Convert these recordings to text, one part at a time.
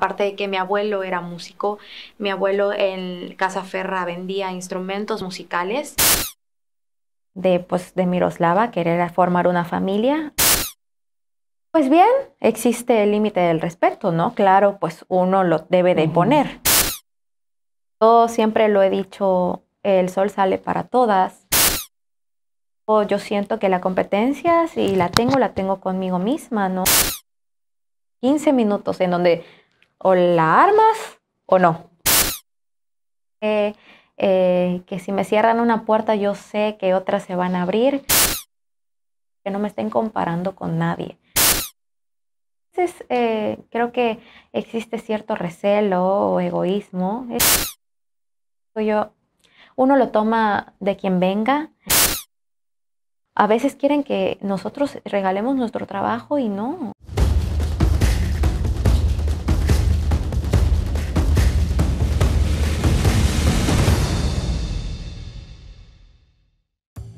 aparte de que mi abuelo era músico, mi abuelo en Casa Ferra vendía instrumentos musicales. De, pues, de Miroslava, querer formar una familia. Pues bien, existe el límite del respeto, ¿no? Claro, pues uno lo debe de poner. Yo siempre lo he dicho, el sol sale para todas. Yo siento que la competencia, si la tengo, la tengo conmigo misma, ¿no? 15 minutos en donde o la armas o no. Eh, eh, que si me cierran una puerta yo sé que otras se van a abrir. Que no me estén comparando con nadie. Entonces, eh, creo que existe cierto recelo o egoísmo. yo, uno lo toma de quien venga. A veces quieren que nosotros regalemos nuestro trabajo y no.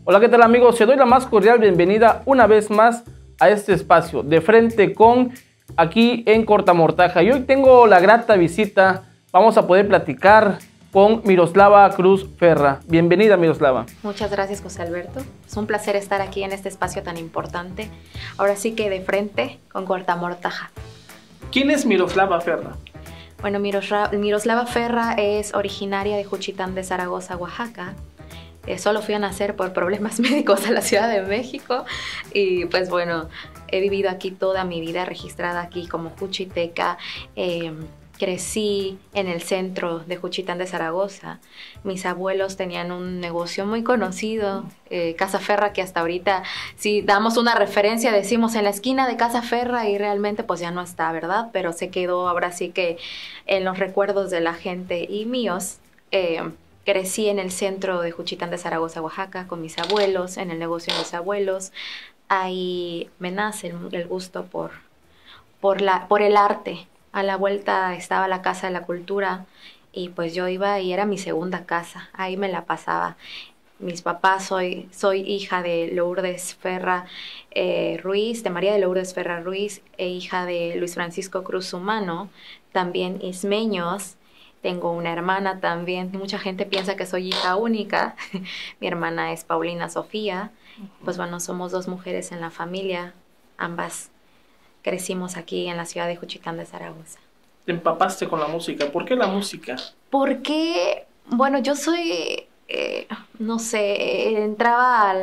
Hola, ¿qué tal amigos? Se doy la más cordial bienvenida una vez más a este espacio de frente con aquí en Cortamortaja. Y hoy tengo la grata visita, vamos a poder platicar con Miroslava Cruz Ferra. Bienvenida, Miroslava. Muchas gracias, José Alberto. Es un placer estar aquí en este espacio tan importante. Ahora sí que de frente con Cortamortaja. ¿Quién es Miroslava Ferra? Bueno, Miroslava Ferra es originaria de Juchitán de Zaragoza, Oaxaca. Eh, solo fui a nacer por problemas médicos a la Ciudad de México y pues bueno, he vivido aquí toda mi vida registrada aquí como Juchiteca. Eh, crecí en el centro de Juchitán de Zaragoza. Mis abuelos tenían un negocio muy conocido, eh, Casa Ferra, que hasta ahorita si damos una referencia decimos en la esquina de Casa Ferra y realmente pues ya no está, ¿verdad? Pero se quedó ahora sí que en los recuerdos de la gente y míos. Eh, Crecí en el centro de Juchitán de Zaragoza, Oaxaca, con mis abuelos, en el negocio de mis abuelos. Ahí me nace el, gusto por, por, la, por el arte. A la vuelta estaba la Casa de la Cultura y pues yo iba y era mi segunda casa. Ahí me la pasaba mis papás, soy, soy hija de Lourdes Ferra eh, Ruiz, de María de Lourdes Ferra Ruiz, e hija de Luis Francisco Cruz Humano, también ismeños, tengo una hermana también. Mucha gente piensa que soy hija única. Mi hermana es Paulina Sofía. Pues bueno, somos dos mujeres en la familia. Ambas crecimos aquí en la ciudad de Juchitán de Zaragoza. Te empapaste con la música. ¿Por qué la música? Porque, bueno, yo soy eh, no sé, entraba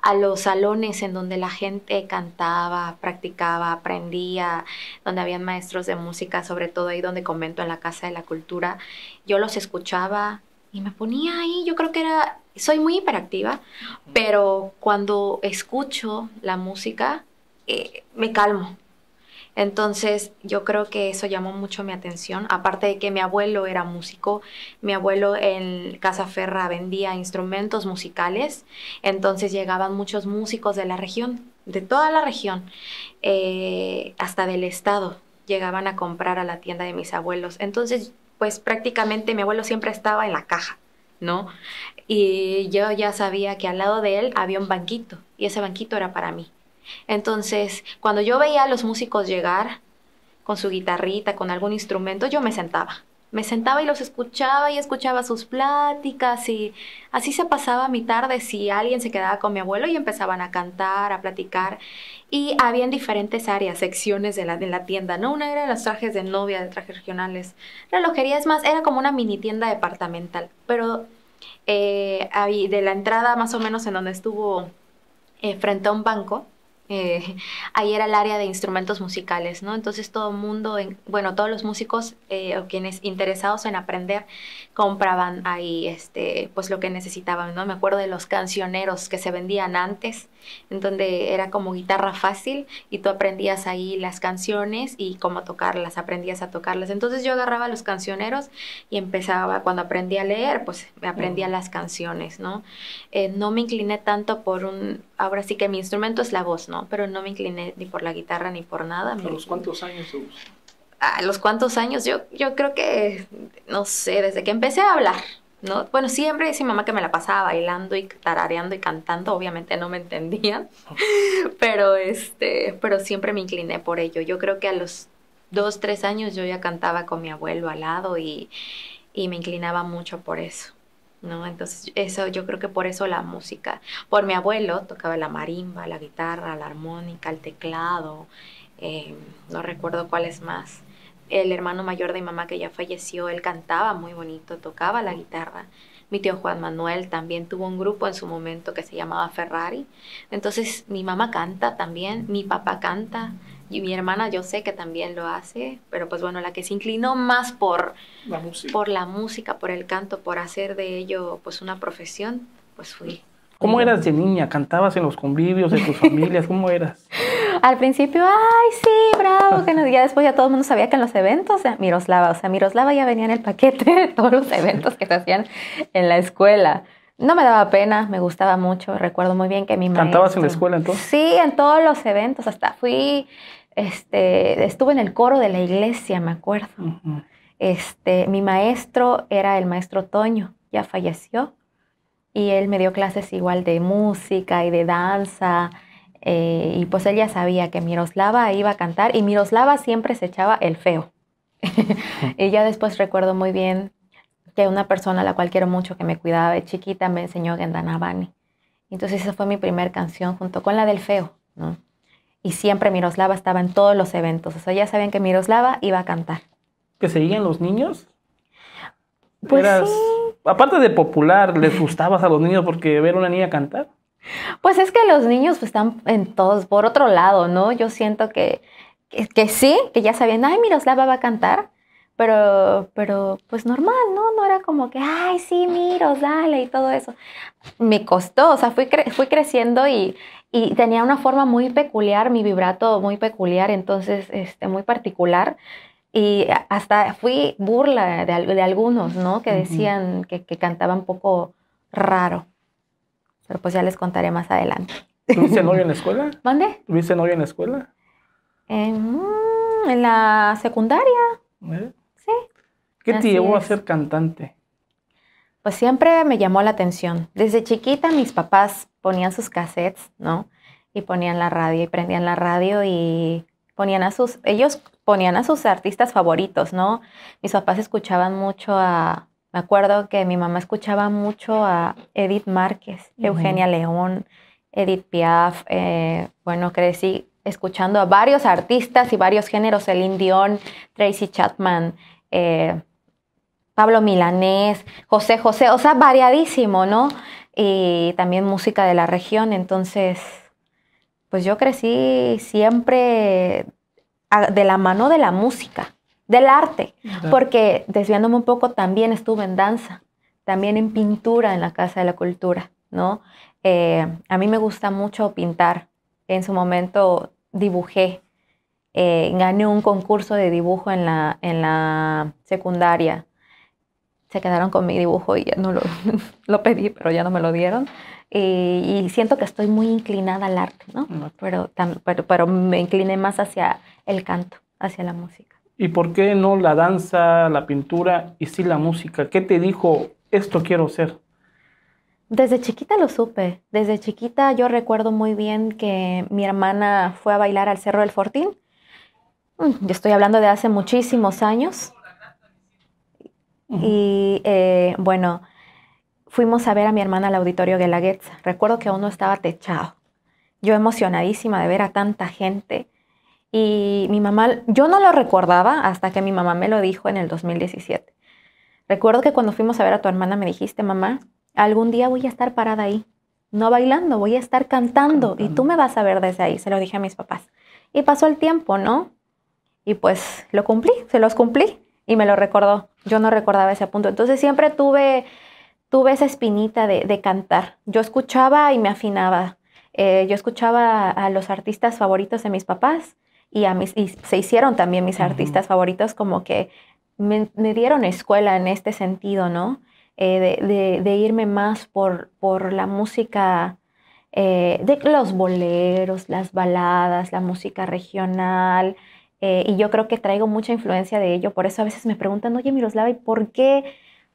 a los salones en donde la gente cantaba, practicaba, aprendía, donde había maestros de música, sobre todo ahí donde comento en la Casa de la Cultura. Yo los escuchaba y me ponía ahí, yo creo que era, soy muy hiperactiva, pero cuando escucho la música, eh, me calmo. Entonces yo creo que eso llamó mucho mi atención, aparte de que mi abuelo era músico, mi abuelo en Casa Ferra vendía instrumentos musicales, entonces llegaban muchos músicos de la región, de toda la región, eh, hasta del estado, llegaban a comprar a la tienda de mis abuelos. Entonces, pues prácticamente mi abuelo siempre estaba en la caja, ¿no? Y yo ya sabía que al lado de él había un banquito y ese banquito era para mí. Entonces, cuando yo veía a los músicos llegar con su guitarrita, con algún instrumento, yo me sentaba. Me sentaba y los escuchaba y escuchaba sus pláticas y así se pasaba mi tarde si alguien se quedaba con mi abuelo y empezaban a cantar, a platicar. Y había en diferentes áreas, secciones de la, de la tienda, ¿no? Una era los trajes de novia, de trajes regionales, relojería, es más, era como una mini tienda departamental, pero eh, de la entrada más o menos en donde estuvo eh, frente a un banco, eh, ahí era el área de instrumentos musicales, ¿no? Entonces todo el mundo, bueno, todos los músicos eh, o quienes interesados en aprender compraban ahí, este, pues lo que necesitaban, ¿no? Me acuerdo de los cancioneros que se vendían antes, en donde era como guitarra fácil y tú aprendías ahí las canciones y cómo tocarlas, aprendías a tocarlas. Entonces yo agarraba los cancioneros y empezaba, cuando aprendí a leer, pues me aprendía las canciones, ¿no? Eh, no me incliné tanto por un, ahora sí que mi instrumento es la voz, ¿no? Pero no me incliné ni por la guitarra ni por nada. ¿A los cuántos años? A los cuántos años, yo, yo creo que, no sé, desde que empecé a hablar, ¿no? Bueno, siempre decía mi mamá que me la pasaba bailando y tarareando y cantando, obviamente no me entendían, pero, este, pero siempre me incliné por ello. Yo creo que a los dos, tres años yo ya cantaba con mi abuelo al lado y, y me inclinaba mucho por eso. ¿no? Entonces, eso yo creo que por eso la música. Por mi abuelo tocaba la marimba, la guitarra, la armónica, el teclado, eh, no recuerdo cuál es más el hermano mayor de mi mamá que ya falleció, él cantaba muy bonito, tocaba la guitarra. Mi tío Juan Manuel también tuvo un grupo en su momento que se llamaba Ferrari. Entonces mi mamá canta también, mi papá canta y mi hermana yo sé que también lo hace, pero pues bueno, la que se inclinó más por la música, por, la música, por el canto, por hacer de ello pues una profesión, pues fui. ¿Cómo eras de niña? ¿Cantabas en los convivios de tus familias? ¿Cómo eras? al principio, ay, sí, bravo, que nos, ya después ya todo el mundo sabía que en los eventos, Miroslava, o sea, Miroslava ya venía en el paquete de todos los eventos que se hacían en la escuela. No me daba pena, me gustaba mucho, recuerdo muy bien que mi mamá... ¿Cantabas en la escuela entonces? Sí, en todos los eventos, hasta fui, este, estuve en el coro de la iglesia, me acuerdo. Este, mi maestro era el maestro Toño, ya falleció, y él me dio clases igual de música y de danza, eh, y pues ella sabía que Miroslava iba a cantar y Miroslava siempre se echaba el feo. y ya después recuerdo muy bien que una persona a la cual quiero mucho, que me cuidaba de chiquita, me enseñó Gendanabani. Entonces esa fue mi primera canción junto con la del feo, Y siempre Miroslava estaba en todos los eventos. O sea, ya sabían que Miroslava iba a cantar. ¿Que seguían los niños? Pues Aparte de popular, ¿les gustabas a los niños porque ver a una niña cantar? Pues es que los niños pues, están en todos, por otro lado, ¿no? Yo siento que, que, sí, que ya sabían, ay, Miroslava va a cantar, pero, pero pues normal, ¿no? No era como que, ay, sí, Miros, dale y todo eso. Me costó, o sea, fui, creciendo y, y, tenía una forma muy peculiar, mi vibrato muy peculiar, entonces, este, muy particular. Y hasta fui burla de, algunos, ¿no? Que decían que, que un poco raro. Pero pues ya les contaré más adelante. ¿Tuviste novio en la escuela? ¿Mande? ¿Tuviste novio en la escuela? En, mm, la secundaria. ¿Eh? Sí. ¿Qué te llevó a ser cantante? Pues siempre me llamó la atención. Desde chiquita mis papás ponían sus cassettes, ¿no? Y ponían la radio y prendían la radio y ponían a sus, ellos ponían a sus artistas favoritos, ¿no? Mis papás escuchaban mucho a me acuerdo que mi mamá escuchaba mucho a Edith Márquez, Eugenia León, Edith Piaf. Eh, bueno, crecí escuchando a varios artistas y varios géneros, Celine Dion, Tracy Chapman, eh, Pablo Milanés, José José, o sea, variadísimo, ¿no? Y también música de la región, entonces, pues yo crecí siempre de la mano de la música del arte, porque desviándome un poco, también estuve en danza, también en pintura en la Casa de la Cultura, ¿no? Eh, a mí me gusta mucho pintar. En su momento dibujé, eh, gané un concurso de dibujo en la, en la secundaria. Se quedaron con mi dibujo y ya no lo, pedí, pero ya no me lo dieron. Y, siento que estoy muy inclinada al arte, ¿no? Pero, pero, pero me incliné más hacia el canto, hacia la música. ¿Y por qué no la danza, la pintura y sí la música? ¿Qué te dijo, esto quiero ser? Desde chiquita lo supe. Desde chiquita yo recuerdo muy bien que mi hermana fue a bailar al Cerro del Fortín. Mm, yo estoy hablando de hace muchísimos años. Y eh, bueno, fuimos a ver a mi hermana al auditorio Guelaguetza. Recuerdo que aún no estaba techado. Yo emocionadísima de ver a tanta gente y mi mamá, yo no lo recordaba hasta que mi mamá me lo dijo en el 2017. Recuerdo que cuando fuimos a ver a tu hermana me dijiste, mamá, algún día voy a estar parada ahí, no bailando, voy a estar cantando, y tú me vas a ver desde ahí, se lo dije a mis papás. Y pasó el tiempo, ¿no? Y pues lo cumplí, se los cumplí y me lo recordó. Yo no recordaba ese punto. Entonces siempre tuve, tuve esa espinita de, cantar. Yo escuchaba y me afinaba. Eh, yo escuchaba a los artistas favoritos de mis papás y, a se hicieron también mis artistas favoritos, como que me, dieron escuela en este sentido, ¿no? Eh, de, irme más por, por la música, eh, de los boleros, las baladas, la música regional. Eh, y yo creo que traigo mucha influencia de ello. Por eso a veces me preguntan, oye, Miroslava, ¿y por qué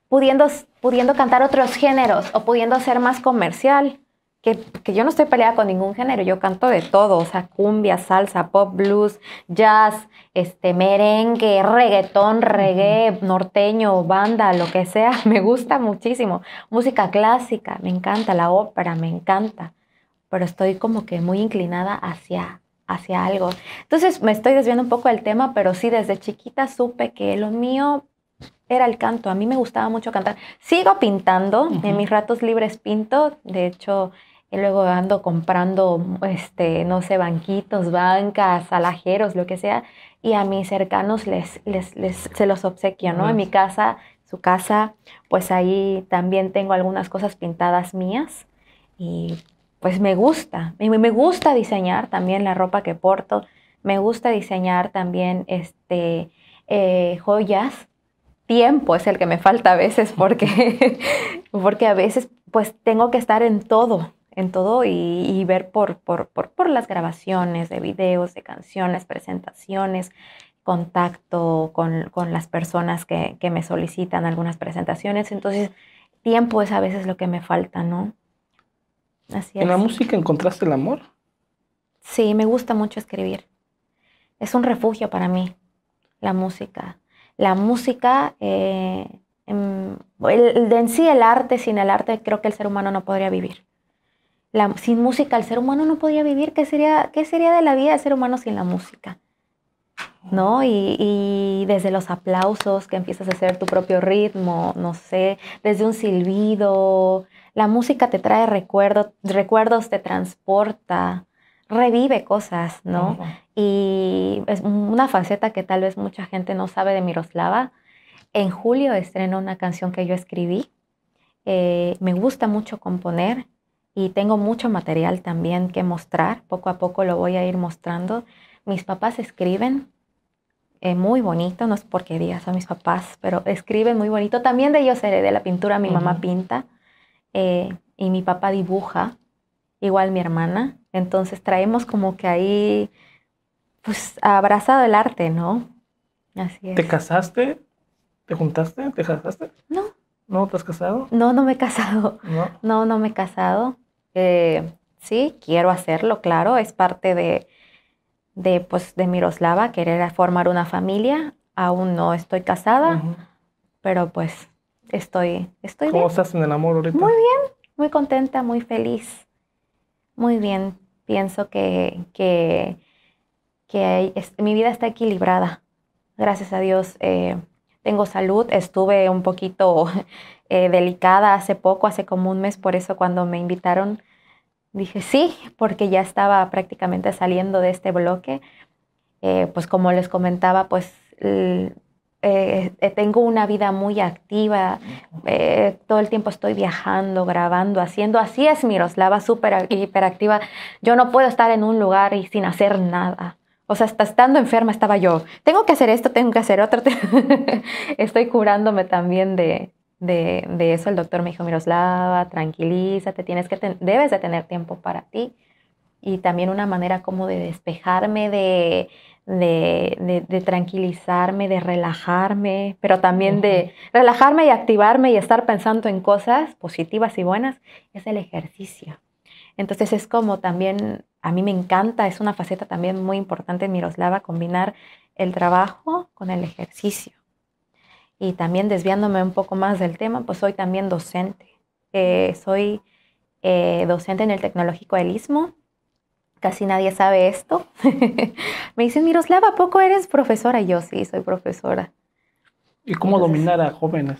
pudiendo, pudiendo cantar otros géneros o pudiendo ser más comercial? que, yo no estoy peleada con ningún género, yo canto de todo, o sea, cumbia, salsa, pop, blues, jazz, este, merengue, reggaetón, reggae, norteño, banda, lo que sea, me gusta muchísimo. Música clásica, me encanta, la ópera, me encanta, pero estoy como que muy inclinada hacia, hacia algo. Entonces me estoy desviando un poco del tema, pero sí, desde chiquita supe que lo mío era el canto, a mí me gustaba mucho cantar. Sigo pintando, en mis ratos libres pinto, de hecho y luego ando comprando, este, no sé, banquitos, bancas, alajeros, lo que sea. Y a mis cercanos les, les, se los obsequio, ¿no? En mi casa, su casa, pues ahí también tengo algunas cosas pintadas mías. Y pues me gusta. me gusta diseñar también la ropa que porto. Me gusta diseñar también este, eh, joyas tiempo es el que me falta a veces porque, porque a veces pues tengo que estar en todo, en todo y, y ver por, por, por, las grabaciones de videos, de canciones, presentaciones, contacto con, las personas que, me solicitan algunas presentaciones. Entonces, tiempo es a veces lo que me falta, ¿no? Así ¿En la música encontraste el amor? Sí, me gusta mucho escribir. Es un refugio para mí, la música. La música... Eh, em, en, sí el arte, sin el arte creo que el ser humano no podría vivir sin música el ser humano no podía vivir. ¿Qué sería, sería de la vida del ser humano sin la música? ¿No? Y, desde los aplausos que empiezas a hacer tu propio ritmo, no sé, desde un silbido. La música te trae recuerdos, recuerdos, te transporta, revive cosas, ¿no? Y es una faceta que tal vez mucha gente no sabe de Miroslava. En julio estreno una canción que yo escribí. Eh, me gusta mucho componer y tengo mucho material también que mostrar. Poco a poco lo voy a ir mostrando. Mis papás escriben eh, muy bonito, no es porque digas a mis papás, pero escriben muy bonito. También de ellos heredé la pintura, mi mamá pinta eh, y mi papá dibuja, igual mi hermana. Entonces traemos como que ahí, pues, abrazado el arte, ¿no? Así es. ¿Te casaste? ¿Te juntaste? ¿Te casaste? No. ¿No te has casado? No, no me he casado. No, no, no me he casado sí, quiero hacerlo, claro, es parte de, de, pues, de Miroslava, querer formar una familia. Aún no estoy casada, pero pues estoy, estoy ¿Cómo estás en el amor ahorita? Muy bien, muy contenta, muy feliz. Muy bien, pienso que, que, mi vida está equilibrada. Gracias a Dios eh, tengo salud, estuve un poquito eh, delicada hace poco, hace como un mes, por eso cuando me invitaron dije sí, porque ya estaba prácticamente saliendo de este bloque. Eh, pues como les comentaba, pues eh, tengo una vida muy activa, todo el tiempo estoy viajando, grabando, haciendo, así es Miroslava, súper hiperactiva, yo no puedo estar en un lugar y sin hacer nada. O sea, hasta estando enferma estaba yo, tengo que hacer esto, tengo que hacer otro, estoy curándome también de, de, eso el doctor me dijo, Miroslava, tranquilízate, tienes que debes de tener tiempo para ti. Y también una manera como de despejarme, de, de, de, tranquilizarme, de relajarme, pero también de relajarme y activarme y estar pensando en cosas positivas y buenas, es el ejercicio. Entonces es como también, a mí me encanta, es una faceta también muy importante en Miroslava, combinar el trabajo con el ejercicio y también desviándome un poco más del tema, pues soy también docente. Eh, soy eh, docente en el Tecnológico del Istmo. Casi nadie sabe esto. Me dicen, Miroslava, ¿a poco eres profesora? Y yo sí, soy profesora. ¿Y cómo dominar a jóvenes?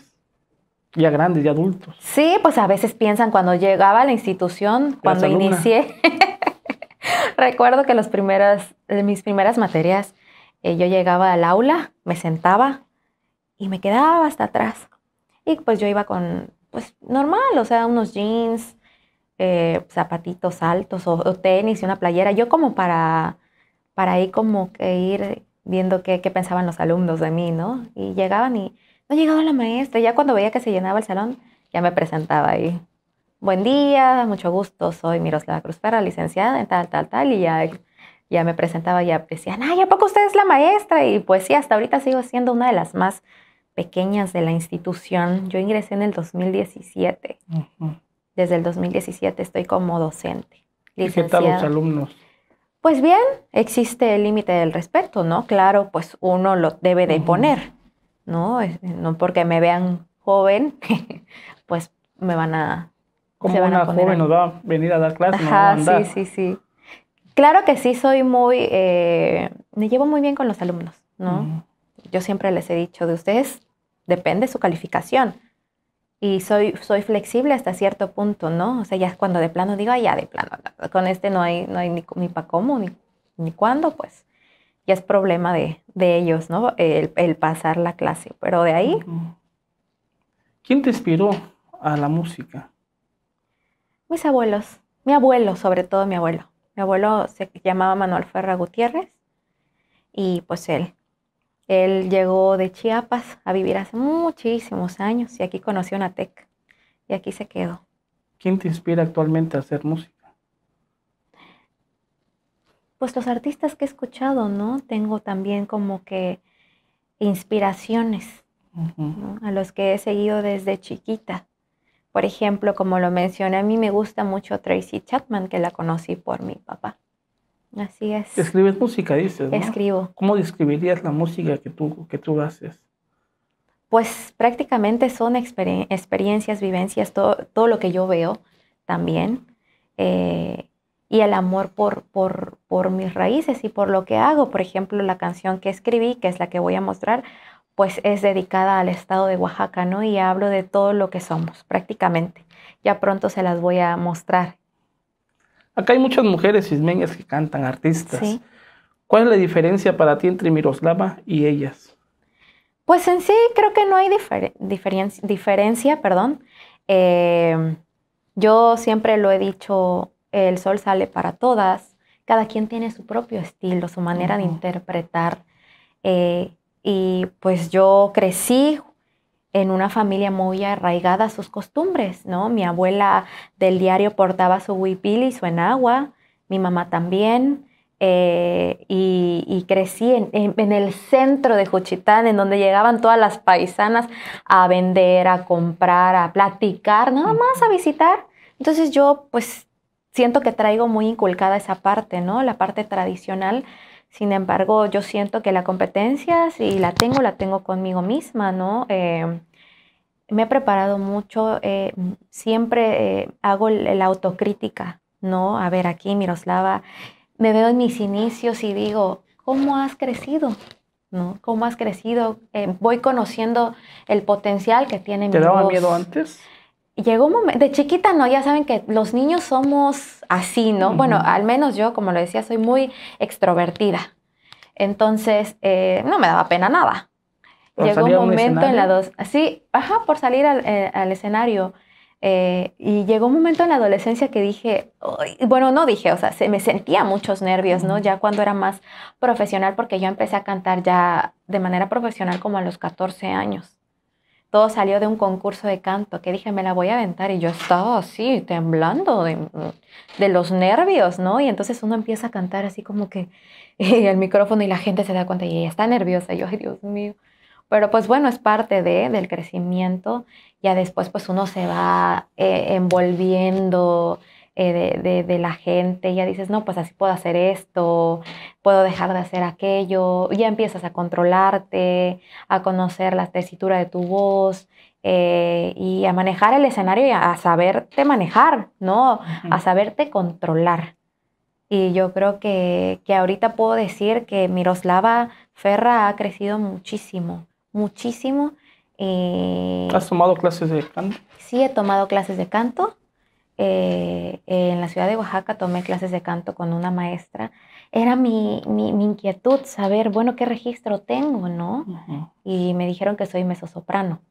ya grandes, ya adultos. Sí, pues a veces piensan cuando llegaba a la institución, cuando inicié. Recuerdo que las primeras, mis primeras materias, eh, yo llegaba al aula, me sentaba y me quedaba hasta atrás. Y pues yo iba con, pues normal, o sea, unos jeans, eh, zapatitos altos o, tenis y una playera. Yo como para, para ahí como que ir viendo qué, pensaban los alumnos de mí, ¿no? Y llegaban y no llegaba la maestra. Ya cuando veía que se llenaba el salón, ya me presentaba ahí. Buen día, mucho gusto, soy Miroslava Cruz Perra licenciada en tal, tal, tal, y ya, ya me presentaba, ya decían, ay, ¿a poco usted es la maestra? Y pues sí, hasta ahorita sigo siendo una de las más pequeñas de la institución. Yo ingresé en el 2017. Desde el 2017 estoy como docente. Licenciada. ¿Y qué tal los alumnos? Pues bien, existe el límite del respeto, ¿no? Claro, pues uno lo debe de poner, ¿no? No porque me vean joven, pues me van a... Como van una a joven nos va a venir a dar clases. Ajá, sí, sí, sí. Claro que sí, soy muy... Eh, me llevo muy bien con los alumnos, ¿no? yo siempre les he dicho, de ustedes depende su calificación. Y soy, soy flexible hasta cierto punto, ¿no? O sea, ya es cuando de plano digo, ya de plano, con este no hay, no hay ni, ni para cómo, ni, cuándo, pues ya es problema de, ellos, ¿no? El, el, pasar la clase. Pero de ahí... ¿Quién te inspiró a la música? Mis abuelos, mi abuelo, sobre todo mi abuelo. Mi abuelo se llamaba Manuel Ferra Gutiérrez y pues él él llegó de Chiapas a vivir hace muchísimos años y aquí conoció una tec y aquí se quedó. ¿Quién te inspira actualmente a hacer música? Pues los artistas que he escuchado, ¿no? Tengo también como que inspiraciones a los que he seguido desde chiquita. Por ejemplo, como lo mencioné, a mí me gusta mucho Tracy Chapman, que la conocí por mi papá. Así es. Escribes música, dices. Escribo. ¿Cómo describirías la música que tú, que tú haces? Pues prácticamente son experiencias, vivencias, todo, lo que yo veo también. Eh, y el amor por, por, por, mis raíces y por lo que hago. Por ejemplo, la canción que escribí, que es la que voy a mostrar, pues es dedicada al estado de Oaxaca, ¿no? Y hablo de todo lo que somos, prácticamente. Ya pronto se las voy a mostrar Acá hay muchas mujeres ismeñas que cantan, artistas. ¿Cuál es la diferencia para ti entre Miroslava y ellas? Pues en sí creo que no hay diferencia, perdón. Eh, yo siempre lo he dicho, el sol sale para todas, cada quien tiene su propio estilo, su manera de interpretar. Eh, y pues yo crecí en una familia muy arraigada a sus costumbres, ¿no? Mi abuela del diario portaba su y su enagua, mi mamá también, eh, y, crecí en, el centro de Juchitán, en donde llegaban todas las paisanas a vender, a comprar, a platicar, nada más a visitar. Entonces yo pues siento que traigo muy inculcada esa parte, ¿no? La parte tradicional sin embargo, yo siento que la competencia, si la tengo, la tengo conmigo misma, ¿no? Eh, me he preparado mucho, eh, siempre eh, hago la autocrítica, ¿no? A ver, aquí, Miroslava, me veo en mis inicios y digo, ¿cómo has crecido? ¿No? ¿Cómo has crecido? voy conociendo el potencial que tiene ¿Te daba miedo antes? llegó un momento, de chiquita no, ya saben que los niños somos así, ¿no? Bueno, al menos yo, como lo decía, soy muy extrovertida. Entonces, eh, no me daba pena nada. llegó un momento en la dos, sí, ajá, por salir al, eh, escenario. Eh, y llegó un momento en la adolescencia que dije, bueno, no dije, o sea, se, me sentía muchos nervios, ¿no? Ya cuando era más profesional, porque yo empecé a cantar ya de manera profesional como a los 14 años todo salió de un concurso de canto que dije, me la voy a aventar y yo estaba así, temblando de, los nervios, ¿no? Y entonces uno empieza a cantar así como que el micrófono y la gente se da cuenta y está nerviosa, y yo, ay Dios mío. Pero pues bueno, es parte de, del crecimiento, ya después pues uno se va eh, envolviendo eh, de, la gente, ya dices, no, pues así puedo hacer esto, puedo dejar de hacer aquello, ya empiezas a controlarte, a conocer la tesitura de tu voz eh, y a manejar el escenario y a, saberte manejar, ¿no? A saberte controlar. Y yo creo que, que ahorita puedo decir que Miroslava Ferra ha crecido muchísimo, muchísimo. Eh, ¿Has tomado clases de canto? Sí, he tomado clases de canto. Eh, en la ciudad de Oaxaca tomé clases de canto con una maestra. Era mi, inquietud saber, bueno, qué registro tengo, ¿no? Y me dijeron que soy mezzosoprano.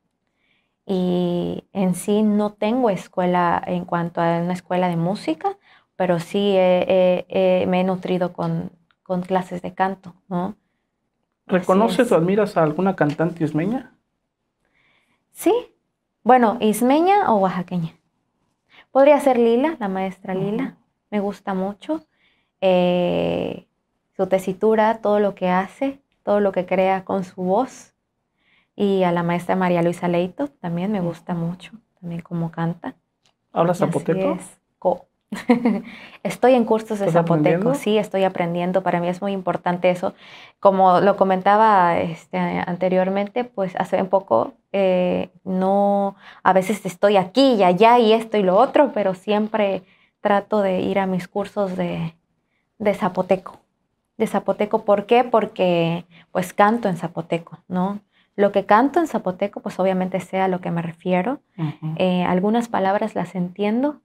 Y en sí no tengo escuela en cuanto a una escuela de música, pero sí me he nutrido con, con, clases de canto, ¿no? ¿Reconoces o admiras a alguna cantante ismeña? Sí, bueno, ismeña o oaxaqueña. Podría ser Lila, la maestra Lila, me gusta mucho. Eh, su tesitura, todo lo que hace, todo lo que crea con su voz. Y a la maestra María Luisa Leito también me gusta mucho, también como canta. ¿Habla zapoteco? Estoy en cursos de zapoteco, sí, estoy aprendiendo. Para mí es muy importante eso. Como lo comentaba este, anteriormente, pues hace un poco eh, no, a veces estoy aquí y allá y esto y lo otro, pero siempre trato de ir a mis cursos de, de zapoteco. De zapoteco, ¿por qué? Porque pues canto en zapoteco, ¿no? Lo que canto en zapoteco, pues obviamente sea a lo que me refiero. Eh, algunas palabras las entiendo,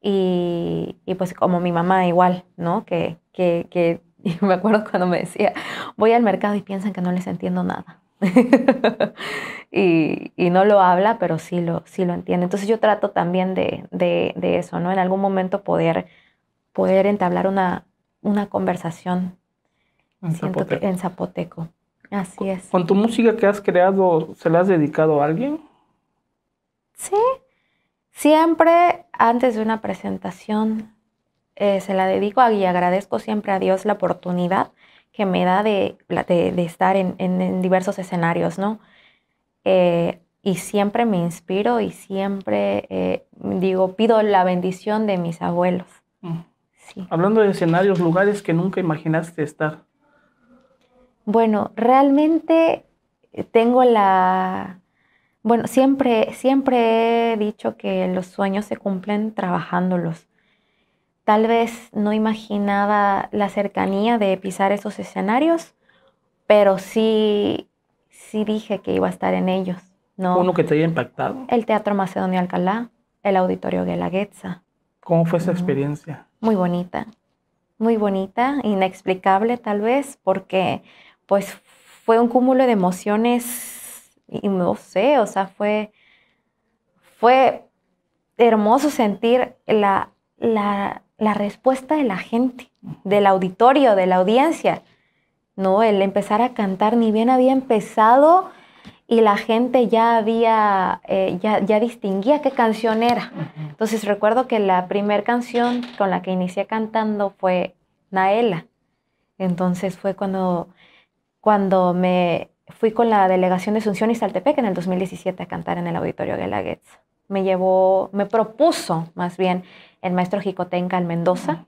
y, pues como mi mamá igual, ¿no? Que, me acuerdo cuando me decía, voy al mercado y piensan que no les entiendo nada. y, no lo habla, pero sí lo, sí lo entiende. Entonces yo trato también de, de, eso, ¿no? En algún momento poder, poder entablar una, una conversación en zapoteco. Así es. ¿Con tu música que has creado, se la has dedicado a alguien? Sí, Siempre antes de una presentación eh, se la dedico y agradezco siempre a Dios la oportunidad que me da de, de, estar en, diversos escenarios, ¿no? Eh, y siempre me inspiro y siempre eh, digo, pido la bendición de mis abuelos. Mm. Hablando de escenarios, lugares que nunca imaginaste estar. Bueno, realmente tengo la, bueno, siempre, siempre he dicho que los sueños se cumplen trabajándolos. Tal vez no imaginaba la cercanía de pisar esos escenarios, pero sí, sí dije que iba a estar en ellos. ¿no? ¿Uno que te haya impactado? El Teatro Macedonio Alcalá, el Auditorio Guelaguetza. ¿Cómo fue esa experiencia? Muy bonita, muy bonita, inexplicable tal vez, porque pues fue un cúmulo de emociones y no sé, o sea, fue, fue hermoso sentir la, la, respuesta de la gente, del auditorio, de la audiencia. No, el empezar a cantar, ni bien había empezado y la gente ya había, eh, ya, ya, distinguía qué canción era. Entonces recuerdo que la primera canción con la que inicié cantando fue Naela. Entonces fue cuando, cuando me, fui con la delegación de Asunción y Saltepec en el 2017 a cantar en el Auditorio de Me llevó, me propuso más bien el maestro Jicotenca en Mendoza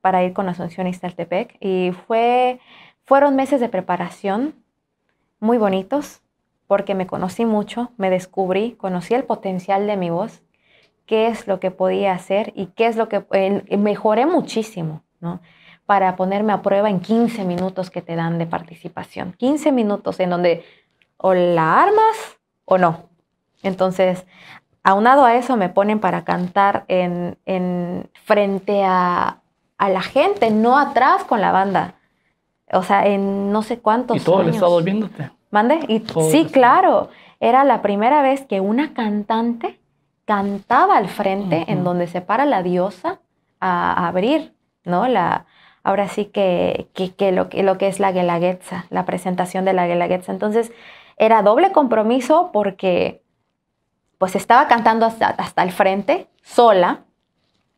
para ir con Asunción y Saltepec y fue, fueron meses de preparación muy bonitos porque me conocí mucho, me descubrí, conocí el potencial de mi voz, qué es lo que podía hacer y qué es lo que mejoré muchísimo, ¿no? para ponerme a prueba en 15 minutos que te dan de participación. 15 minutos en donde o la armas o no. Entonces, aunado a eso, me ponen para cantar en, frente a, la gente, no atrás con la banda. O sea, en no sé cuántos. Y todo el estado viéndote. ¿Mande? sí, claro. Era la primera vez que una cantante cantaba al frente, en donde se para la diosa a, a abrir, ¿no? La, ahora sí que, que, lo, que es la Guelaguetza, la presentación de la Guelaguetza. Entonces era doble compromiso porque pues estaba cantando hasta, el frente, sola,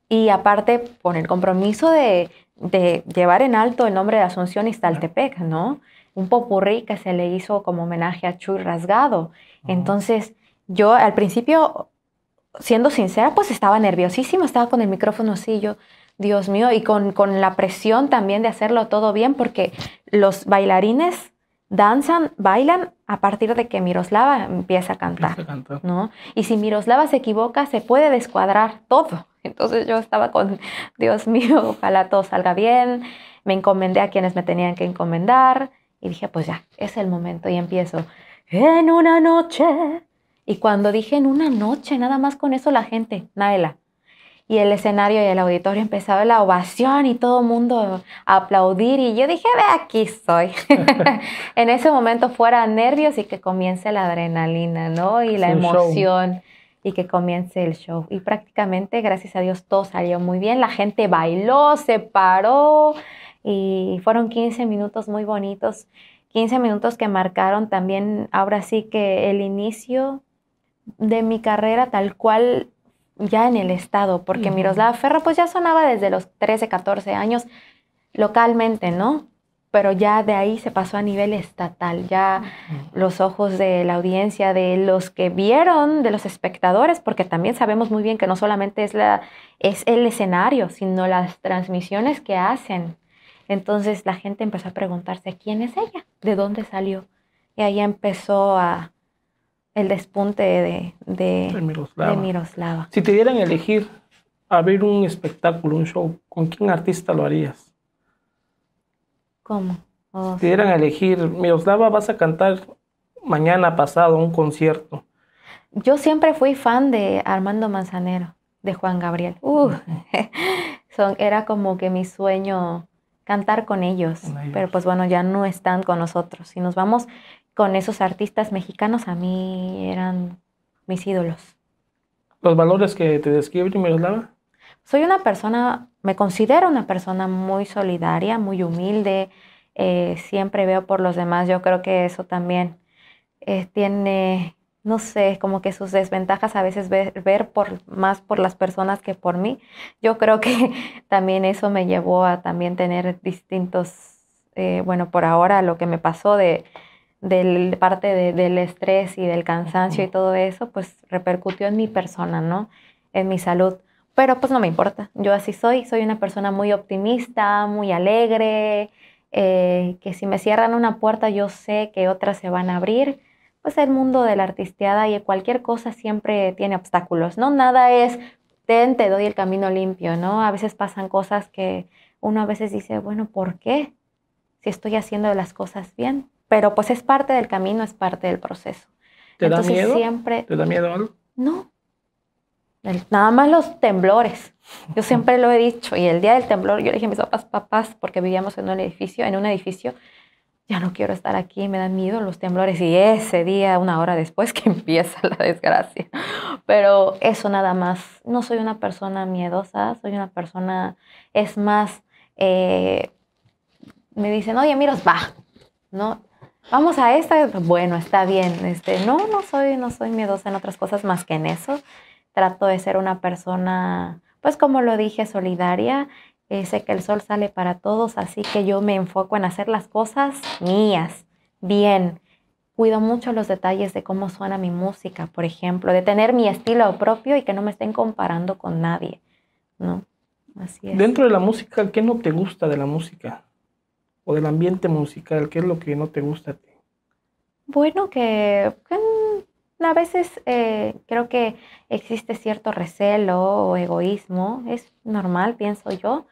y aparte con el compromiso de, llevar en alto el nombre de Asunción Iztaltepec, ¿no? Un popurrí que se le hizo como homenaje a Chuy Rasgado. Entonces yo al principio siendo sincera, pues estaba nerviosísima, estaba con el micrófono así, yo, Dios mío, y con, la presión también de hacerlo todo bien, porque los bailarines danzan, bailan a partir de que Miroslava empieza a cantar, ¿no? Y si Miroslava se equivoca, se puede descuadrar todo. Entonces yo estaba con, Dios mío, ojalá todo salga bien. Me encomendé a quienes me tenían que encomendar y dije, pues ya, es el momento y empiezo. En una noche. Y cuando dije en una noche, nada más con eso la gente, Naela, y el escenario y el auditorio empezaba la ovación y todo el mundo a aplaudir y yo dije, ve, aquí estoy. en ese momento fuera nervios y que comience la adrenalina, ¿no? Y la emoción y que comience el show. Y prácticamente, gracias a Dios, todo salió muy bien. La gente bailó, se paró y fueron 15 minutos muy bonitos. 15 minutos que marcaron también, ahora sí que el inicio de mi carrera tal cual ya en el estado, porque Miroslava Ferro pues ya sonaba desde los 13, 14 años localmente, ¿no? Pero ya de ahí se pasó a nivel estatal, ya los ojos de la audiencia, de los que vieron, de los espectadores, porque también sabemos muy bien que no solamente es, la, es el escenario, sino las transmisiones que hacen. Entonces la gente empezó a preguntarse, ¿quién es ella? ¿De dónde salió? Y ahí empezó a, el despunte de, de, Miroslava. Si te dieran elegir abrir un espectáculo, un show, ¿con quién artista lo harías? ¿Cómo? si te dieran elegir, Miroslava, vas a cantar mañana pasado un concierto. Yo siempre fui fan de Armando Manzanero, de Juan Gabriel. son, era como que mi sueño cantar con ellos, pero pues bueno, ya no están con nosotros. y nos vamos, con esos artistas mexicanos a mí eran mis ídolos. ¿Los valores que te describe Soy una persona, me considero una persona muy solidaria, muy humilde, eh, siempre veo por los demás, yo creo que eso también eh, tiene, no sé, como que sus desventajas a veces ver, por, más por las personas que por mí. Yo creo que también eso me llevó a también tener distintos, eh, bueno, por ahora lo que me pasó de del parte del estrés y del cansancio y todo eso, pues repercutió en mi persona, ¿no? En mi salud. Pero pues no me importa, yo así soy, soy una persona muy optimista, muy alegre, eh, que si me cierran una puerta yo sé que otras se van a abrir. Pues el mundo de la artisteada y cualquier cosa siempre tiene obstáculos, ¿no? Nada es, ten, te doy el camino limpio, ¿no? A veces pasan cosas que uno a veces dice, bueno, ¿por qué? Si estoy haciendo las cosas bien pero pues es parte del camino, es parte del proceso. ¿Te Entonces, da miedo? Siempre, ¿Te da miedo algo? No. nada más los temblores. Yo siempre lo he dicho. Y el día del temblor, yo le dije a mis papás, papás, porque vivíamos en un edificio, en un edificio, ya no quiero estar aquí, me dan miedo los temblores. Y ese día, una hora después, que empieza la desgracia. Pero eso nada más. No soy una persona miedosa, soy una persona, es más, eh, me dicen, oye, miros, va, ¿no? Vamos a esta, bueno, está bien. Este, no, no soy, no soy miedosa en otras cosas más que en eso. Trato de ser una persona, pues como lo dije, solidaria. Eh, sé que el sol sale para todos, así que yo me enfoco en hacer las cosas mías, bien. Cuido mucho los detalles de cómo suena mi música, por ejemplo, de tener mi estilo propio y que no me estén comparando con nadie, ¿no? Así es. Dentro de la música, ¿qué no te gusta de la música? o del ambiente musical? ¿Qué es lo que no te gusta a ti? Bueno, que, a veces eh, creo que existe cierto recelo o egoísmo, es normal, pienso yo,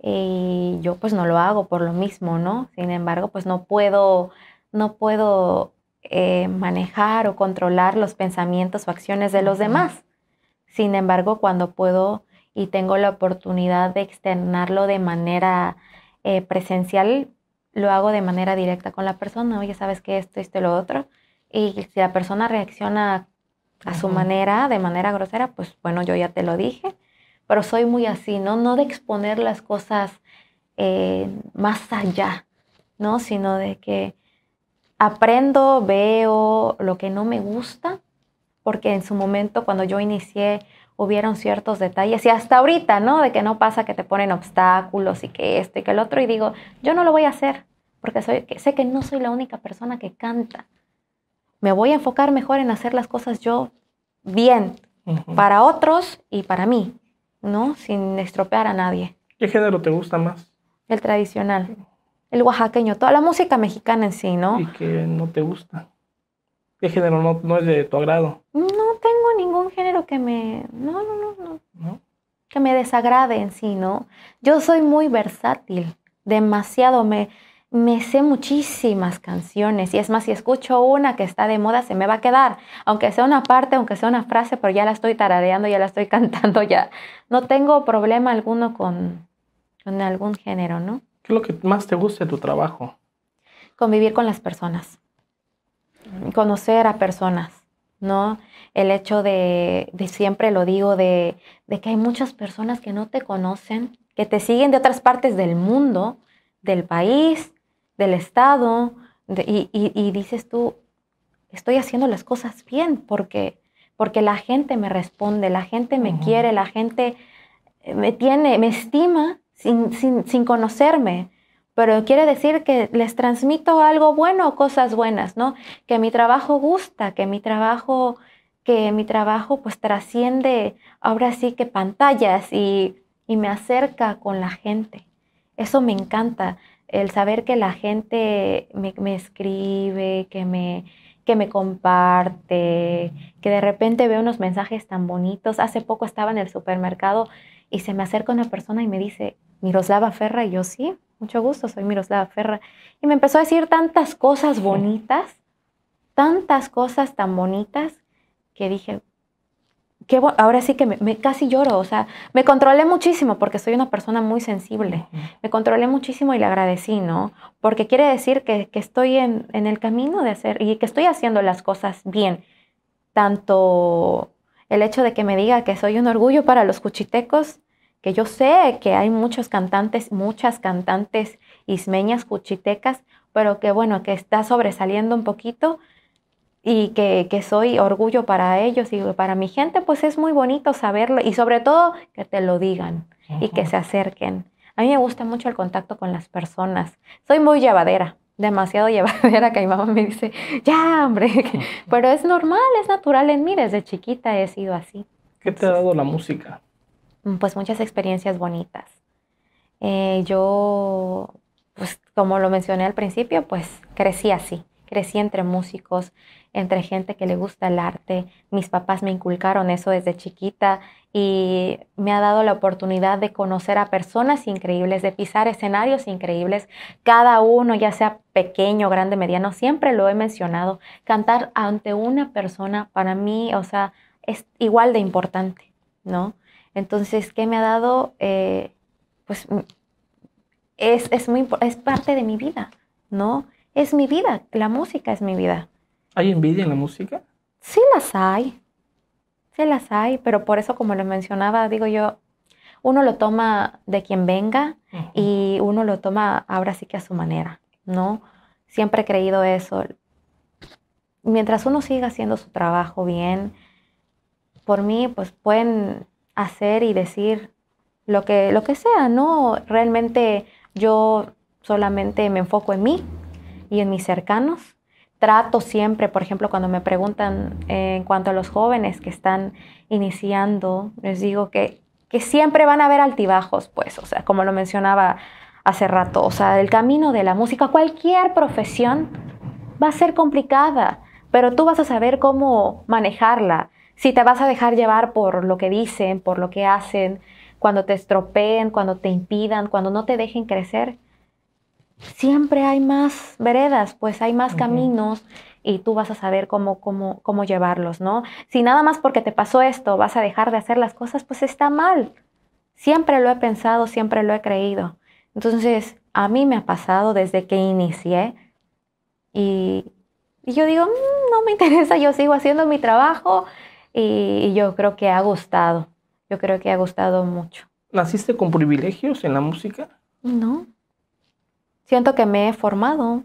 y yo pues no lo hago por lo mismo, ¿no? Sin embargo, pues no puedo, no puedo eh, manejar o controlar los pensamientos o acciones de los demás. Sin embargo, cuando puedo y tengo la oportunidad de externarlo de manera eh, presencial lo hago de manera directa con la persona, oye, sabes que esto, esto y lo otro, y si la persona reacciona a su manera, de manera grosera, pues bueno, yo ya te lo dije, pero soy muy así, ¿no? No de exponer las cosas eh, más allá, ¿no? Sino de que aprendo, veo lo que no me gusta, porque en su momento cuando yo inicié hubieron ciertos detalles y hasta ahorita, ¿no? De que no pasa que te ponen obstáculos y que esto y que el otro y digo, yo no lo voy a hacer porque soy, sé que no soy la única persona que canta. Me voy a enfocar mejor en hacer las cosas yo bien para otros y para mí, ¿no? Sin estropear a nadie. ¿Qué género te gusta más? El tradicional, el oaxaqueño, toda la música mexicana en sí, ¿no? ¿Y qué no te gusta? ¿Qué género no, es de tu agrado? Mm, que me... Que me desagrade en sí, ¿no? Yo soy muy versátil, demasiado, me, me sé muchísimas canciones y es más, si escucho una que está de moda, se me va a quedar, aunque sea una parte, aunque sea una frase, pero ya la estoy tarareando, ya la estoy cantando, ya no tengo problema alguno con, con algún género, ¿no? ¿Qué es lo que más te gusta de tu trabajo? Convivir con las personas, conocer a personas ¿no? El hecho de, de siempre lo digo, de, de, que hay muchas personas que no te conocen, que te siguen de otras partes del mundo, del país, del estado, y, y, dices tú, estoy haciendo las cosas bien porque, porque la gente me responde, la gente me quiere, la gente me tiene, me estima sin, sin conocerme pero quiere decir que les transmito algo bueno o cosas buenas, ¿no? Que mi trabajo gusta, que mi trabajo, que mi trabajo pues trasciende ahora sí que pantallas y, y me acerca con la gente. Eso me encanta, el saber que la gente me, me escribe, que me, que me comparte, que de repente veo unos mensajes tan bonitos. Hace poco estaba en el supermercado y se me acerca una persona y me dice, Miroslava Ferra, y yo sí mucho gusto, soy Miroslava Ferra. Y me empezó a decir tantas cosas bonitas, tantas cosas tan bonitas, que dije, qué ahora sí que me, casi lloro, o sea, me controlé muchísimo porque soy una persona muy sensible. Me controlé muchísimo y le agradecí, ¿no? Porque quiere decir que, estoy en, en el camino de hacer y que estoy haciendo las cosas bien. Tanto el hecho de que me diga que soy un orgullo para los cuchitecos, yo sé que hay muchos cantantes, muchas cantantes ismeñas, cuchitecas, pero que bueno, que está sobresaliendo un poquito y que, soy orgullo para ellos y para mi gente, pues es muy bonito saberlo y sobre todo que te lo digan y que se acerquen. A mí me gusta mucho el contacto con las personas. Soy muy llevadera, demasiado llevadera que mi mamá me dice, ya, hombre, pero es normal, es natural en mí, desde chiquita he sido así. ¿Qué te ha dado la música? Mm, pues muchas experiencias bonitas. Eh, yo, pues como lo mencioné al principio, pues crecí así, crecí entre músicos, entre gente que le gusta el arte. Mis papás me inculcaron eso desde chiquita y me ha dado la oportunidad de conocer a personas increíbles, de pisar escenarios increíbles. Cada uno, ya sea pequeño, grande, mediano, siempre lo he mencionado. Cantar ante una persona para mí, o sea, es igual de importante, ¿no? Entonces, ¿qué me ha dado? Eh, pues es, muy, es parte de mi vida, ¿no? Es mi vida, la música es mi vida. ¿Hay envidia en la música? Sí las hay, sí las hay, pero por eso, como lo mencionaba, digo yo, uno lo toma de quien venga y uno lo toma ahora sí que a su manera, ¿no? Siempre he creído eso. Mientras uno siga haciendo su trabajo bien, por mí, pues pueden hacer y decir lo que, lo que sea, ¿no? Realmente yo solamente me enfoco en mí y en mis cercanos. Trato siempre, por ejemplo, cuando me preguntan en cuanto a los jóvenes que están iniciando, les digo que, que siempre van a haber altibajos, pues, o sea, como lo mencionaba hace rato, o sea, el camino de la música, cualquier profesión va a ser complicada, pero tú vas a saber cómo manejarla si te vas a dejar llevar por lo que dicen, por lo que hacen, cuando te estropeen, cuando te impidan, cuando no te dejen crecer, siempre hay más veredas, pues hay más caminos y tú vas a saber cómo, cómo, llevarlos, ¿no? Si nada más porque te pasó esto vas a dejar de hacer las cosas, pues está mal. Siempre lo he pensado, siempre lo he creído. Entonces, a mí me ha pasado desde que inicié y, yo digo, mm, no me interesa, yo sigo haciendo mi trabajo, y, yo creo que ha gustado, yo creo que ha gustado mucho. ¿Naciste con privilegios en la música? No. Siento que me he formado,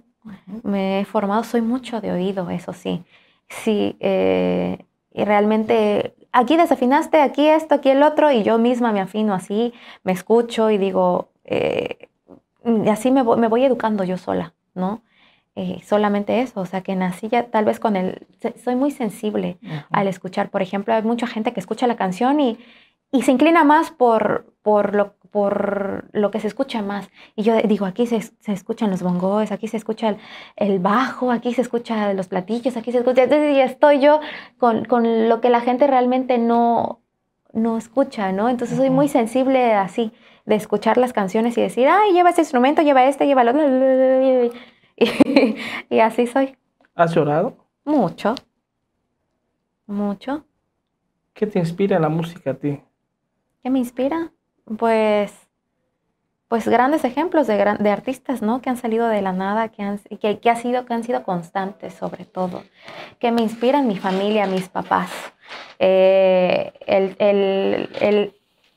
me he formado, soy mucho de oído, eso sí. Sí, eh, y realmente aquí desafinaste, aquí esto, aquí el otro, y yo misma me afino así, me escucho y digo, eh, así me me voy educando yo sola, ¿no? Eh, solamente eso, o sea, que nací ya tal vez con el, soy muy sensible al escuchar, por ejemplo, hay mucha gente que escucha la canción y, se inclina más por, por, lo, por lo que se escucha más. Y yo digo, aquí se, escuchan los bongos, aquí se escucha el, bajo, aquí se escucha los platillos, aquí se escucha, entonces estoy yo con, lo que la gente realmente no, no escucha, ¿no? Entonces soy muy sensible así de escuchar las canciones y decir, ay, lleva este instrumento, lleva este, lleva el otro. Y, así soy. ¿Has llorado? Mucho. Mucho. ¿Qué te inspira la música a ti? ¿Qué me inspira? Pues, pues grandes ejemplos de, artistas, ¿no? Que han salido de la nada, que han, que, ha sido, han sido constantes sobre todo. Que me inspiran mi familia, mis papás. Eh, el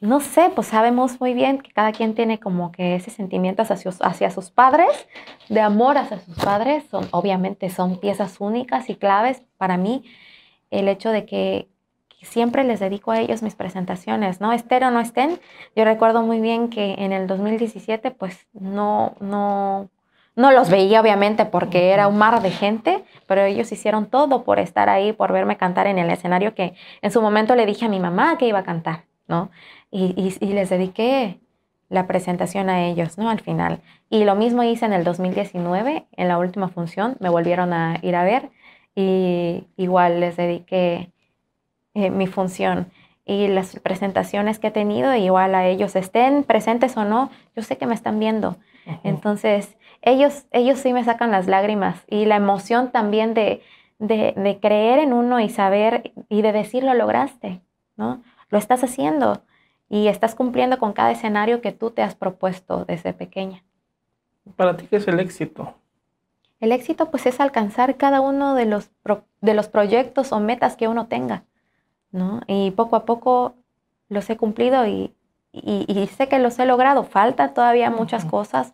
no sé, pues sabemos muy bien que cada quien tiene como que ese sentimiento hacia sus, padres, de amor hacia sus padres, obviamente son piezas únicas y claves para mí el hecho de que siempre les dedico a ellos mis presentaciones, ¿no? Estén o no estén, yo recuerdo muy bien que en el 2017 pues no, no, no los veía obviamente porque era un mar de gente, pero ellos hicieron todo por estar ahí, por verme cantar en el escenario que en su momento le dije a mi mamá que iba a cantar, ¿no? y, les dediqué la presentación a ellos, ¿no? Al final. Y lo mismo hice en el 2019, en la última función, me volvieron a ir a ver y igual les dediqué eh, mi función. Y las presentaciones que he tenido, igual a ellos, estén presentes o no, yo sé que me están viendo. Entonces, ellos, ellos sí me sacan las lágrimas y la emoción también de, de creer en uno y saber y de decir lo lograste, ¿no? Lo estás haciendo y estás cumpliendo con cada escenario que tú te has propuesto desde pequeña. ¿Para ti qué es el éxito? El éxito pues es alcanzar cada uno de los, de los proyectos o metas que uno tenga, Y poco a poco los he cumplido y, y, sé que los he logrado. Falta todavía muchas cosas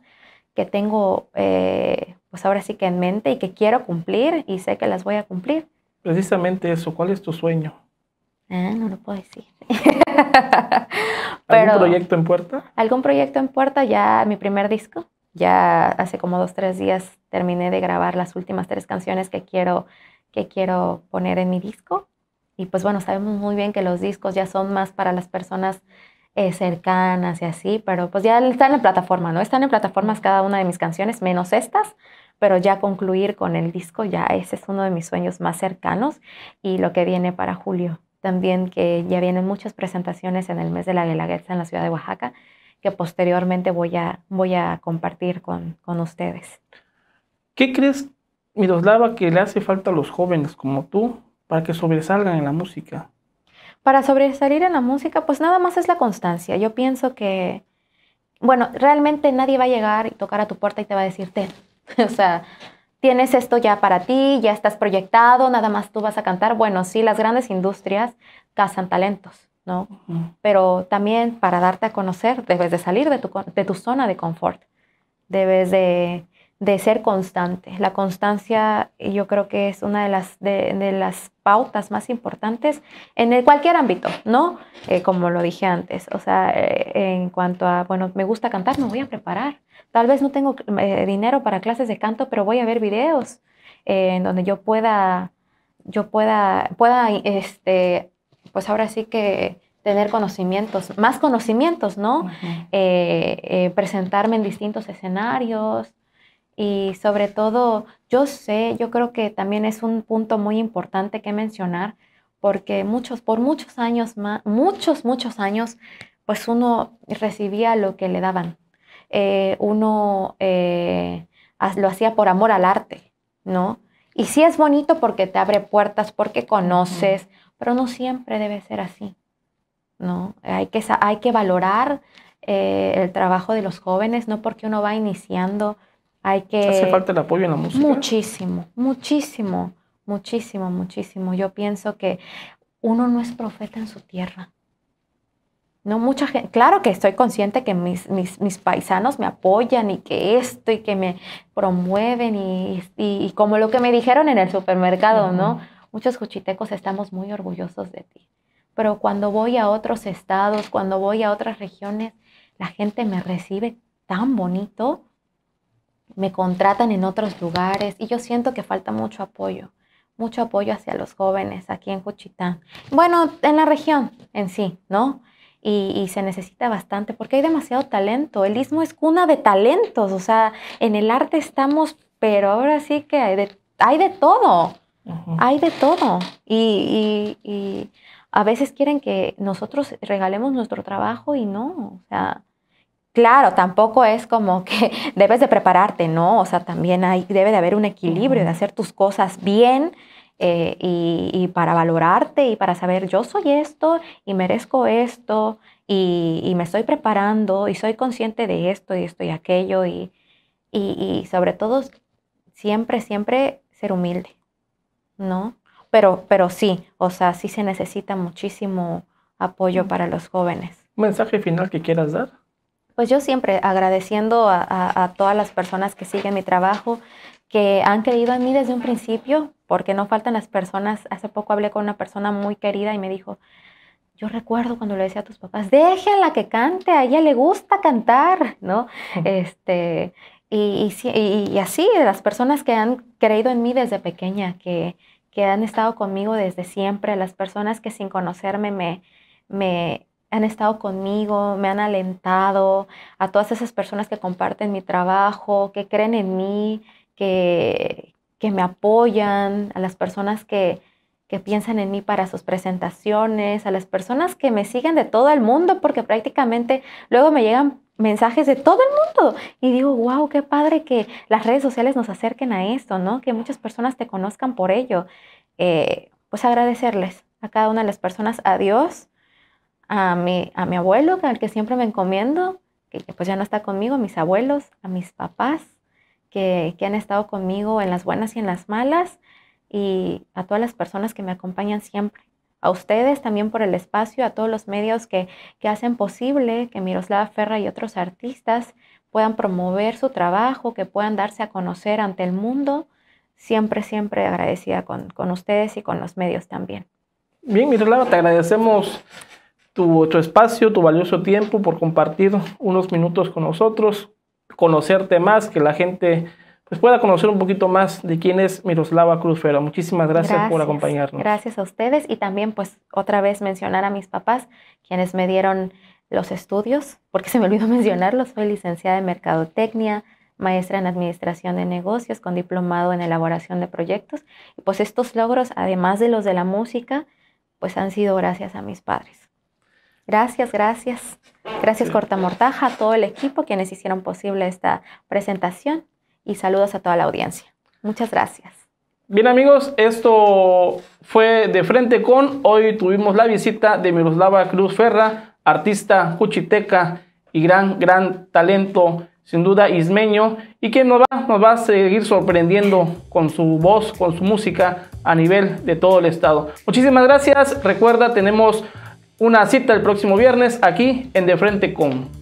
que tengo eh, pues ahora sí que en mente y que quiero cumplir y sé que las voy a cumplir. Precisamente eso, ¿cuál es tu sueño? Ah, no lo puedo decir. Pero, ¿Algún proyecto en puerta? Algún proyecto en puerta, ya mi primer disco. Ya hace como dos, tres días terminé de grabar las últimas tres canciones que quiero, que quiero poner en mi disco. Y pues bueno, sabemos muy bien que los discos ya son más para las personas eh, cercanas y así, pero pues ya están en plataforma, ¿no? Están en plataformas cada una de mis canciones, menos estas, pero ya concluir con el disco, ya ese es uno de mis sueños más cercanos y lo que viene para julio también que ya vienen muchas presentaciones en el mes de la Guelaguetza en la ciudad de Oaxaca, que posteriormente voy a, voy a compartir con, con ustedes. ¿Qué crees, Miroslava, que le hace falta a los jóvenes como tú para que sobresalgan en la música? Para sobresalir en la música, pues nada más es la constancia. Yo pienso que, bueno, realmente nadie va a llegar y tocar a tu puerta y te va a decir, ten. o sea, tienes esto ya para ti, ya estás proyectado, nada más tú vas a cantar. Bueno, sí, las grandes industrias cazan talentos, ¿no? Pero también para darte a conocer debes de salir de tu zona de confort, debes de de ser constante. La constancia eh, yo creo que es una de las, de, las pautas más importantes en cualquier ámbito, ¿no? Eh, como lo dije antes, o sea, eh, en cuanto a, bueno, me gusta cantar, me voy a preparar. Tal vez no tengo dinero para clases de canto, pero voy a ver videos en donde yo pueda, yo pueda, pueda, este, pues ahora sí que tener conocimientos, más conocimientos, ¿no? presentarme en distintos escenarios, y sobre todo, yo sé, yo creo que también es un punto muy importante que mencionar, porque muchos, por muchos años muchos, muchos años, pues uno recibía lo que le daban. Eh, uno eh, lo hacía por amor al arte, ¿no? Y sí es bonito porque te abre puertas, porque conoces, pero no siempre debe ser así, ¿no? Hay que, valorar eh, el trabajo de los jóvenes, no porque uno va iniciando hay que... ¿Hace falta el apoyo en la música? Muchísimo, muchísimo, muchísimo, muchísimo. Yo pienso que uno no es profeta en su tierra. No mucha gente, claro que estoy consciente que mis, mis, paisanos me apoyan y que esto y que me promueven y, como lo que me dijeron en el supermercado, ¿no? Muchos cuchitecos estamos muy orgullosos de ti. Pero cuando voy a otros estados, cuando voy a otras regiones, la gente me recibe tan bonito me contratan en otros lugares y yo siento que falta mucho apoyo, mucho apoyo hacia los jóvenes aquí en Juchitán. Bueno, en la región en sí, ¿no? Y, se necesita bastante porque hay demasiado talento. El istmo es cuna de talentos, o sea, en el arte estamos, pero ahora sí que hay de, hay de todo, hay de todo. Y, y, a veces quieren que nosotros regalemos nuestro trabajo y no, o sea, Claro, tampoco es como que debes de prepararte, ¿no? O sea, también hay, debe de haber un equilibrio de hacer tus cosas bien eh, y, para valorarte y para saber yo soy esto y merezco esto y, me estoy preparando y soy consciente de esto y esto y aquello y, sobre todo siempre, siempre ser humilde, ¿no? Pero, pero sí, o sea, sí se necesita muchísimo apoyo mm. para los jóvenes. mensaje final que quieras dar? Pues yo siempre agradeciendo a, todas las personas que siguen mi trabajo, que han creído en mí desde un principio, porque no faltan las personas. Hace poco hablé con una persona muy querida y me dijo, yo recuerdo cuando le decía a tus papás, déjenla que cante, a ella le gusta cantar, ¿no? este, y, y, así, las personas que han creído en mí desde pequeña, que, han estado conmigo desde siempre, las personas que sin conocerme me, me, han estado conmigo, me han alentado, a todas esas personas que comparten mi trabajo, que creen en mí, que, que me apoyan, a las personas que, piensan en mí para sus presentaciones, a las personas que me siguen de todo el mundo, porque prácticamente luego me llegan mensajes de todo el mundo. Y digo, wow, qué padre que las redes sociales nos acerquen a esto, ¿no? Que muchas personas te conozcan por ello. Eh, pues agradecerles a cada una de las personas, a Dios, a mi, a mi abuelo, al que siempre me encomiendo, que pues ya no está conmigo, a mis abuelos, a mis papás, que, han estado conmigo en las buenas y en las malas, y a todas las personas que me acompañan siempre a ustedes también por el espacio, a todos los medios que, hacen posible que Miroslava Ferra y otros artistas puedan promover su trabajo, que puedan darse a conocer ante el mundo. Siempre, siempre agradecida con, con ustedes y con los medios también. Bien, Miroslava, te agradecemos tu, espacio, tu valioso tiempo, por compartir unos minutos con nosotros, conocerte más, que la gente pues pueda conocer un poquito más de quién es Miroslava Cruzfera. Muchísimas gracias, por acompañarnos. Gracias a ustedes y también pues otra vez mencionar a mis papás, quienes me dieron los estudios, porque se me olvidó mencionarlos, soy licenciada en Mercadotecnia, maestra en Administración de Negocios, con diplomado en Elaboración de Proyectos. Y pues estos logros, además de los de la música, pues han sido gracias a mis padres. Gracias, gracias. Gracias Cortamortaja, a todo el equipo quienes hicieron posible esta presentación y saludos a toda la audiencia. Muchas gracias. Bien amigos, esto fue De Frente con. Hoy tuvimos la visita de Miroslava Cruz Ferra, artista cuchiteca y gran, gran talento, sin duda ismeño, y quien nos va, nos va a seguir sorprendiendo con su voz, con su música a nivel de todo el estado. Muchísimas gracias. Recuerda, tenemos una cita el próximo viernes aquí en De Frente con.